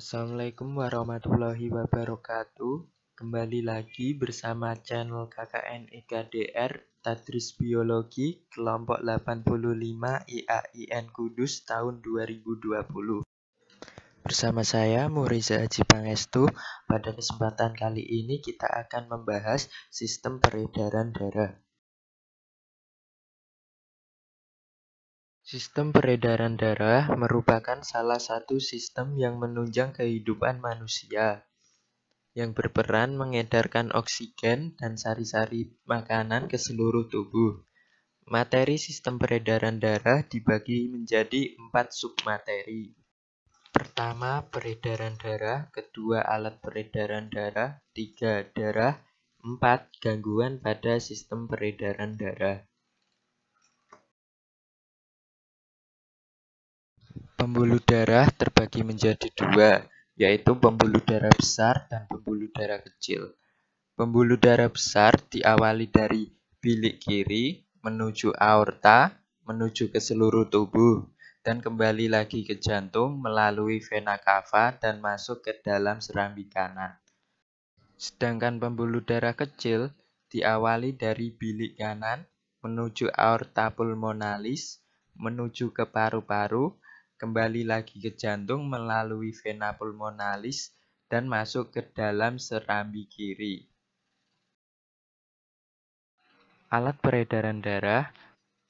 Assalamualaikum warahmatullahi wabarakatuh. Kembali lagi bersama channel KKN EKDR Tadris Biologi Kelompok 85 IAIN Kudus tahun 2020. Bersama saya Muriza Haji Pangestu, pada kesempatan kali ini kita akan membahas sistem peredaran darah. Sistem peredaran darah merupakan salah satu sistem yang menunjang kehidupan manusia yang berperan mengedarkan oksigen dan sari-sari makanan ke seluruh tubuh. Materi sistem peredaran darah dibagi menjadi empat submateri. Pertama, peredaran darah. Kedua, alat peredaran darah. Tiga, darah. Empat, gangguan pada sistem peredaran darah. Pembuluh darah terbagi menjadi dua, yaitu pembuluh darah besar dan pembuluh darah kecil. Pembuluh darah besar diawali dari bilik kiri menuju aorta, menuju ke seluruh tubuh, dan kembali lagi ke jantung melalui vena cava dan masuk ke dalam serambi kanan. Sedangkan pembuluh darah kecil diawali dari bilik kanan menuju aorta pulmonalis, menuju ke paru-paru, kembali lagi ke jantung melalui vena pulmonalis dan masuk ke dalam serambi kiri. Alat peredaran darah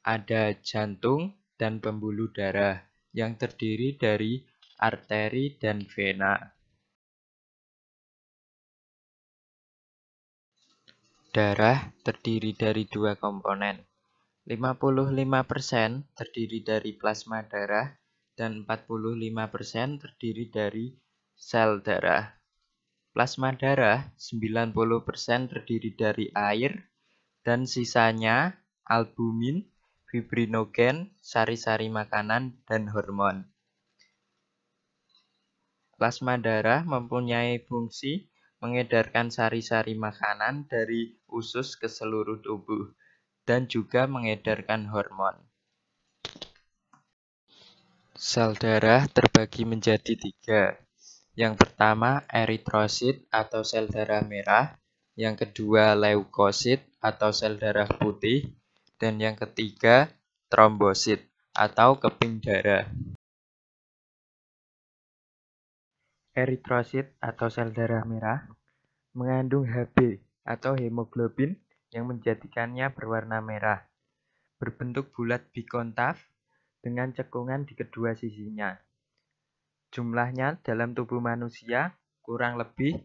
ada jantung dan pembuluh darah yang terdiri dari arteri dan vena. Darah terdiri dari dua komponen. 55% terdiri dari plasma darah dan 45% terdiri dari sel darah. Plasma darah 90% terdiri dari air dan sisanya albumin, fibrinogen, sari-sari makanan, dan hormon. Plasma darah mempunyai fungsi mengedarkan sari-sari makanan dari usus ke seluruh tubuh dan juga mengedarkan hormon. Sel darah terbagi menjadi tiga. Yang pertama eritrosit atau sel darah merah, yang kedua leukosit atau sel darah putih, dan yang ketiga trombosit atau keping darah. Eritrosit atau sel darah merah mengandung Hb atau hemoglobin yang menjadikannya berwarna merah. Berbentuk bulat bikontaf dengan cekungan di kedua sisinya. Jumlahnya dalam tubuh manusia kurang lebih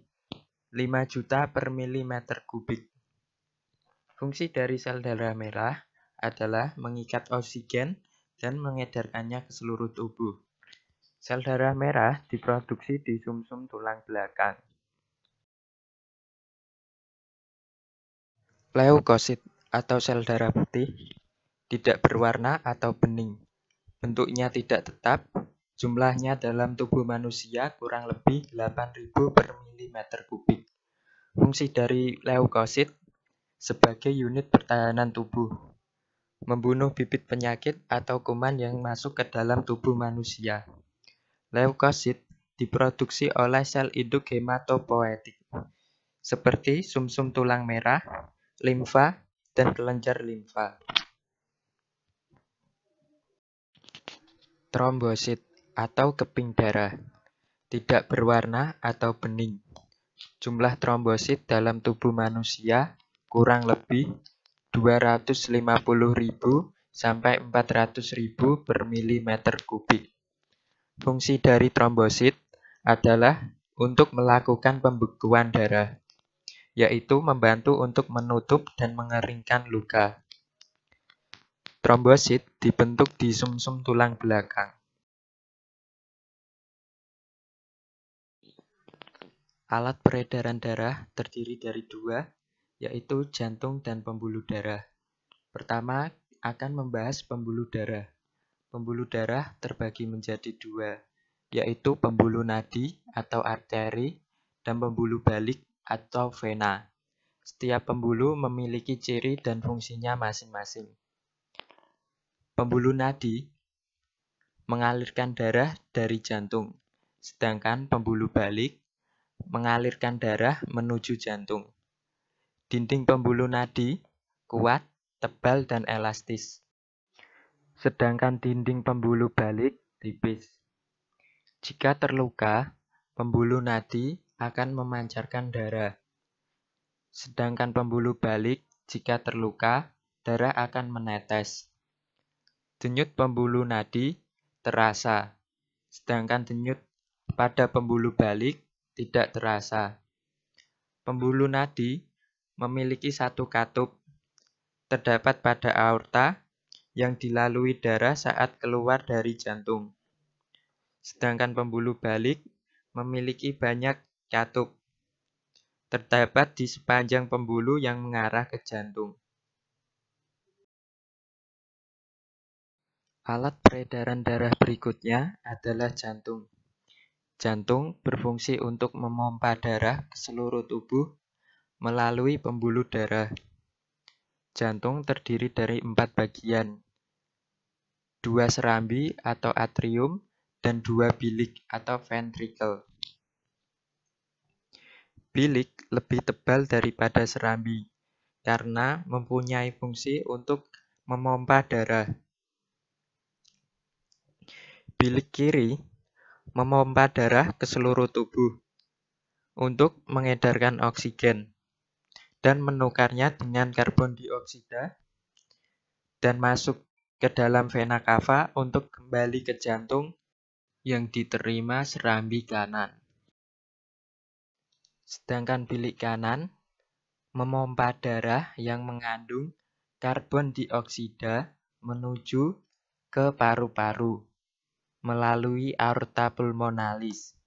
5 juta per milimeter kubik. Fungsi dari sel darah merah adalah mengikat oksigen dan mengedarkannya ke seluruh tubuh. Sel darah merah diproduksi di sumsum -sum tulang belakang. Leukosit atau sel darah putih tidak berwarna atau bening bentuknya tidak tetap, jumlahnya dalam tubuh manusia kurang lebih 8.000 per milimeter kubik. Fungsi dari leukosit sebagai unit pertahanan tubuh, membunuh bibit penyakit atau kuman yang masuk ke dalam tubuh manusia. Leukosit diproduksi oleh sel induk hematopoetik, seperti sumsum -sum tulang merah, limfa, dan kelenjar limfa. trombosit atau keping darah, tidak berwarna atau bening. Jumlah trombosit dalam tubuh manusia kurang lebih 250.000 sampai 400.000 per milimeter kubik. Fungsi dari trombosit adalah untuk melakukan pembekuan darah, yaitu membantu untuk menutup dan mengeringkan luka. Trombosit dibentuk di sumsum tulang belakang. Alat peredaran darah terdiri dari dua, yaitu jantung dan pembuluh darah. Pertama, akan membahas pembuluh darah. Pembuluh darah terbagi menjadi dua, yaitu pembuluh nadi atau arteri dan pembuluh balik atau vena. Setiap pembuluh memiliki ciri dan fungsinya masing-masing. Pembuluh nadi mengalirkan darah dari jantung, sedangkan pembuluh balik mengalirkan darah menuju jantung. Dinding pembuluh nadi kuat, tebal, dan elastis. Sedangkan dinding pembuluh balik tipis. Jika terluka, pembuluh nadi akan memancarkan darah. Sedangkan pembuluh balik, jika terluka, darah akan menetes denyut pembuluh nadi terasa, sedangkan denyut pada pembuluh balik tidak terasa. Pembuluh nadi memiliki satu katup, terdapat pada aorta yang dilalui darah saat keluar dari jantung. Sedangkan pembuluh balik memiliki banyak katup, terdapat di sepanjang pembuluh yang mengarah ke jantung. Alat peredaran darah berikutnya adalah jantung. Jantung berfungsi untuk memompa darah ke seluruh tubuh melalui pembuluh darah. Jantung terdiri dari empat bagian, dua serambi atau atrium, dan dua bilik atau ventricle. Bilik lebih tebal daripada serambi karena mempunyai fungsi untuk memompa darah bilik kiri memompa darah ke seluruh tubuh untuk mengedarkan oksigen dan menukarnya dengan karbon dioksida dan masuk ke dalam vena cava untuk kembali ke jantung yang diterima serambi kanan. Sedangkan bilik kanan memompa darah yang mengandung karbon dioksida menuju ke paru-paru melalui aorta pulmonalis.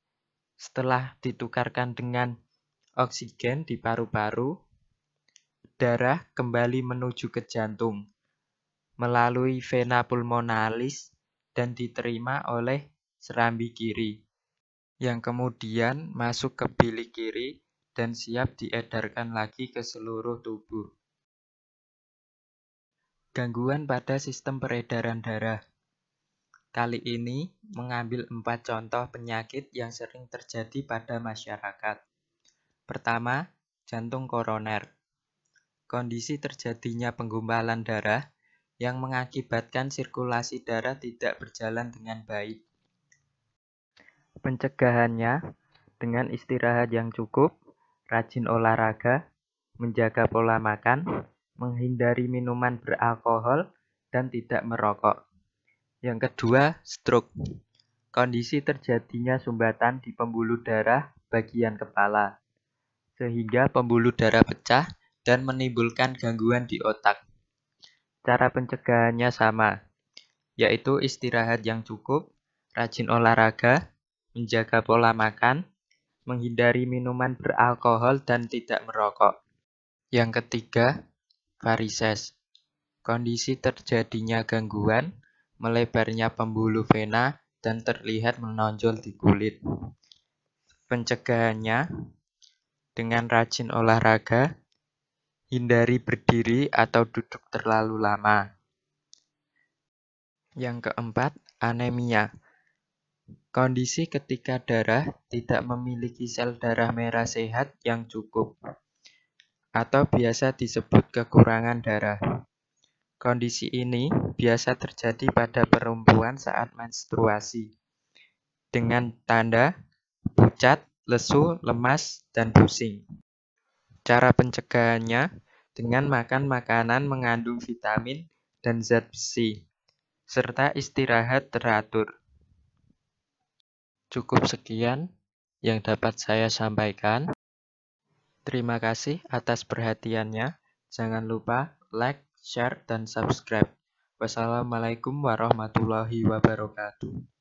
Setelah ditukarkan dengan oksigen di paru-paru, darah kembali menuju ke jantung melalui vena pulmonalis dan diterima oleh serambi kiri yang kemudian masuk ke bilik kiri dan siap diedarkan lagi ke seluruh tubuh. Gangguan pada sistem peredaran darah kali ini mengambil empat contoh penyakit yang sering terjadi pada masyarakat. Pertama, jantung koroner. Kondisi terjadinya penggumpalan darah yang mengakibatkan sirkulasi darah tidak berjalan dengan baik. Pencegahannya dengan istirahat yang cukup, rajin olahraga, menjaga pola makan, menghindari minuman beralkohol, dan tidak merokok. Yang kedua, stroke. Kondisi terjadinya sumbatan di pembuluh darah bagian kepala, sehingga pembuluh darah pecah dan menimbulkan gangguan di otak. Cara pencegahannya sama, yaitu istirahat yang cukup, rajin olahraga, menjaga pola makan, menghindari minuman beralkohol dan tidak merokok. Yang ketiga, varises. Kondisi terjadinya gangguan melebarnya pembuluh vena, dan terlihat menonjol di kulit. Pencegahannya dengan rajin olahraga, hindari berdiri atau duduk terlalu lama. Yang keempat, anemia. Kondisi ketika darah tidak memiliki sel darah merah sehat yang cukup, atau biasa disebut kekurangan darah. Kondisi ini biasa terjadi pada perempuan saat menstruasi, dengan tanda pucat, lesu, lemas, dan pusing. Cara pencegahannya dengan makan makanan mengandung vitamin dan zat besi, serta istirahat teratur. Cukup sekian yang dapat saya sampaikan. Terima kasih atas perhatiannya. Jangan lupa like, share, dan subscribe. Wassalamualaikum warahmatullahi wabarakatuh.